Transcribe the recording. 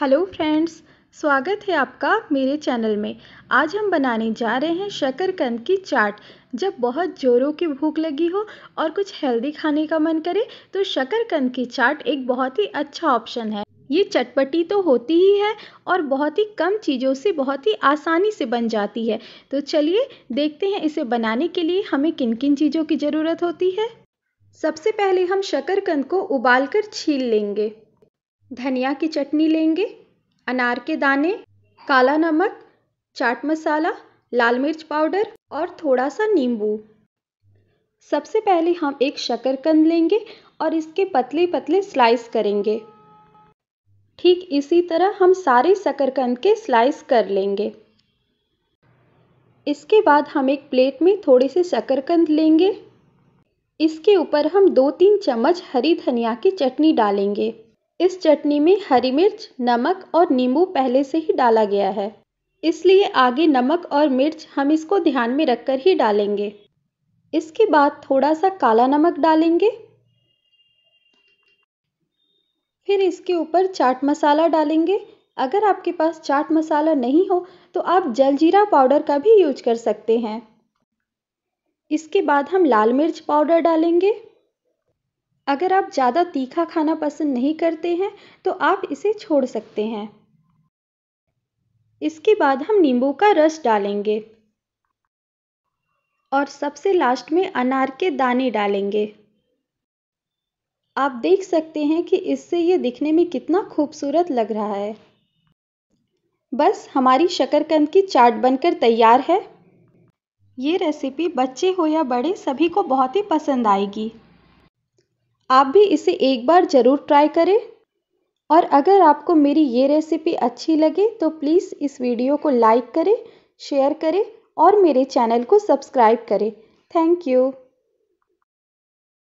hello friends स्वागत है आपका मेरे चैनल में आज हम बनाने जा रहे हैं शकरकंद की चाट जब बहुत जोरों की भूख लगी हो और कुछ हेल्दी खाने का मन करे तो शकरकंद की चाट एक बहुत ही अच्छा ऑप्शन है ये चटपटी तो होती ही है और बहुत ही कम चीज़ों से बहुत ही आसानी से बन जाती है तो चलिए देखते हैं इसे बनाने के लिए हमें किन किन चीज़ों की ज़रूरत होती है सबसे पहले हम शकरकंद को उबाल कर छील लेंगे धनिया की चटनी लेंगे अनार के दाने काला नमक चाट मसाला लाल मिर्च पाउडर और थोड़ा सा नींबू सबसे पहले हम एक शकरकंद लेंगे और इसके पतले पतले स्लाइस करेंगे ठीक इसी तरह हम सारे शकरकंद के स्लाइस कर लेंगे इसके बाद हम एक प्लेट में थोड़े से शकरकंद लेंगे इसके ऊपर हम दो तीन चम्मच हरी धनिया की चटनी डालेंगे इस चटनी में हरी मिर्च नमक और नींबू पहले से ही डाला गया है इसलिए आगे नमक और मिर्च हम इसको ध्यान में रखकर ही डालेंगे इसके बाद थोड़ा सा काला नमक डालेंगे फिर इसके ऊपर चाट मसाला डालेंगे अगर आपके पास चाट मसाला नहीं हो तो आप जलजीरा पाउडर का भी यूज कर सकते हैं इसके बाद हम लाल मिर्च पाउडर डालेंगे अगर आप ज़्यादा तीखा खाना पसंद नहीं करते हैं तो आप इसे छोड़ सकते हैं इसके बाद हम नींबू का रस डालेंगे और सबसे लास्ट में अनार के दाने डालेंगे आप देख सकते हैं कि इससे ये दिखने में कितना खूबसूरत लग रहा है बस हमारी शकरकंद की चाट बनकर तैयार है ये रेसिपी बच्चे हो या बड़े सभी को बहुत ही पसंद आएगी आप भी इसे एक बार ज़रूर ट्राई करें और अगर आपको मेरी ये रेसिपी अच्छी लगे तो प्लीज़ इस वीडियो को लाइक करें शेयर करें और मेरे चैनल को सब्सक्राइब करें थैंक यू